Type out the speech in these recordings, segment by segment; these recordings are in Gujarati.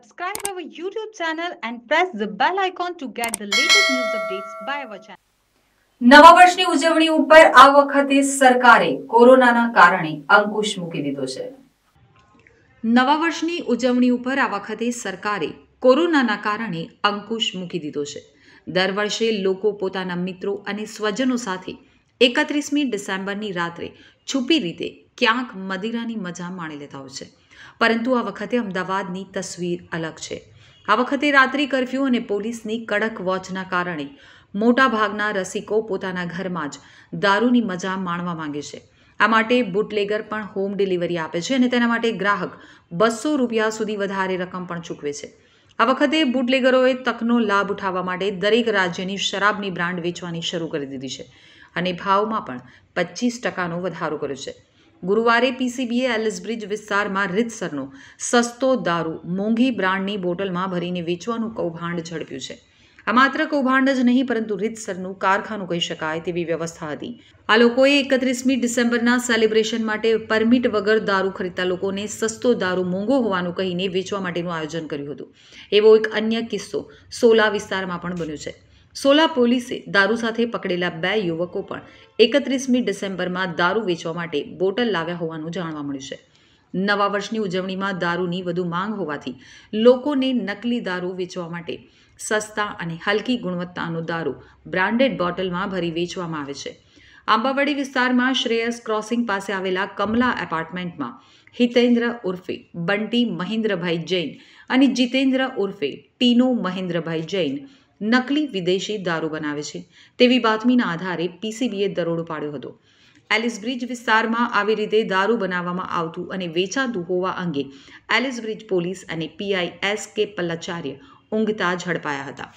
subscribe our YouTube channel and press the bell icon to get the latest news updates by our channel. નવા વર્ષની ઉજવણી ઉપર આ વખતે સરકારે કોરોનાના કારણે અંકુશ મૂકી દીધો છે નવા વર્ષની ઉજવણી ઉપર આ વખતે સરકારે કોરોનાના કારણે અંકુશ મૂકી દીધો છે દર વર્ષે લોકો પોતાના મિત્રો અને સ્વજનો સાથે એકત્રીસમી ડિસેમ્બરની રાત્રે છુપી રીતે ક્યાંક મદિરાની મજા માણી લેતા હોય છે પરંતુ આ વખતે અમદાવાદની તસવીર અલગ છે આ વખતે રાત્રિ કર્ફ્યુ અને પોલીસની કડક વોચના કારણે મોટાભાગના રસિકો પોતાના ઘરમાં જ દારૂની મજા માણવા માંગે છે આ માટે બુટલેગર પણ હોમ ડિલિવરી આપે છે અને તેના માટે ગ્રાહક બસો રૂપિયા સુધી વધારે રકમ પણ ચૂકવે છે આ વખતે બુટલેગરોએ તકનો લાભ ઉઠાવવા માટે દરેક રાજ્યની શરાબની બ્રાન્ડ વેચવાની શરૂ કરી દીધી છે અને ભાવમાં પણ પચીસ ટકાનો વધારો કર્યો છે ગુરુવારે પીસીબીએ એલિસબ્રિજ વિસ્તારમાં રીતસરનો સસ્તો દારૂ મોંઘી બ્રાન્ડની બોટલમાં ભરીને વેચવાનું કૌભાંડ ઝડપ્યું છે આ માત્ર કૌભાંડ જ નહીં પરંતુ રીતસરનું કારખાનું કહી શકાય તેવી વ્યવસ્થા હતી આ લોકોએ એકત્રીસમી ડિસેમ્બરના સેલિબ્રેશન માટે પરમિટ વગર દારૂ ખરીદતા લોકોને સસ્તો દારૂ મોંઘો હોવાનું કહીને વેચવા માટેનું આયોજન કર્યું હતું એવો એક અન્ય કિસ્સો સોલા વિસ્તારમાં પણ બન્યો છે સોલા પોલીસે દારૂ સાથે પકડેલા બે યુવકો પણ એકત્રીસમી ડિસેમ્બરમાં દારૂ વેચવા માટે બોટલ લાવ્યા હોવાનું જાણવા મળ્યું છે નવા વર્ષની ઉજવણીમાં દારૂની વધુ માંગ હોવાથી લોકોને નકલી દારૂ વેચવા માટે સસ્તા અને હલકી ગુણવત્તાનું દારૂ બ્રાન્ડેડ બોટલમાં ભરી વેચવામાં આવે છે આંબાવાડી વિસ્તારમાં શ્રેયસ ક્રોસિંગ પાસે આવેલા કમલા એપાર્ટમેન્ટમાં હિતેન્દ્ર ઉર્ફે બંટી મહેન્દ્રભાઈ જૈન અને જીતેન્દ્ર ઉર્ફે ટીનો મહેન્દ્રભાઈ જૈન નકલી વિદેશી દારૂ બનાવે છે તેવી બાતમીના આધારે પીસીબીએ દરોડો પાડ્યો હતો એલિસ બ્રિજ વિસ્તારમાં આવી રીતે દારૂ બનાવવામાં આવતું અને વેચાતું હોવા અંગે એલિસ બ્રિજ પોલીસ અને પીઆઈ એસ કે પલ્લાચાર્ય ઊંઘતા ઝડપાયા હતા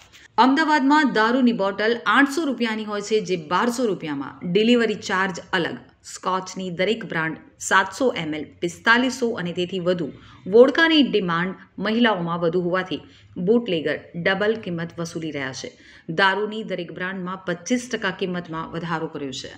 અમદાવાદમાં દારૂની બોટલ આઠસો રૂપિયાની હોય છે જે બારસો રૂપિયામાં ડિલિવરી ચાર્જ અલગ સ્કોચની દરેક બ્રાન્ડ સાતસો એમએલ પિસ્તાલીસો અને તેથી વધુ વોડકાની ડિમાન્ડ મહિલાઓમાં વધુ હોવાથી બુટલેગર ડબલ કિંમત વસૂલી રહ્યા છે દારૂની દરેક બ્રાન્ડમાં પચીસ ટકા કિંમતમાં વધારો કર્યો છે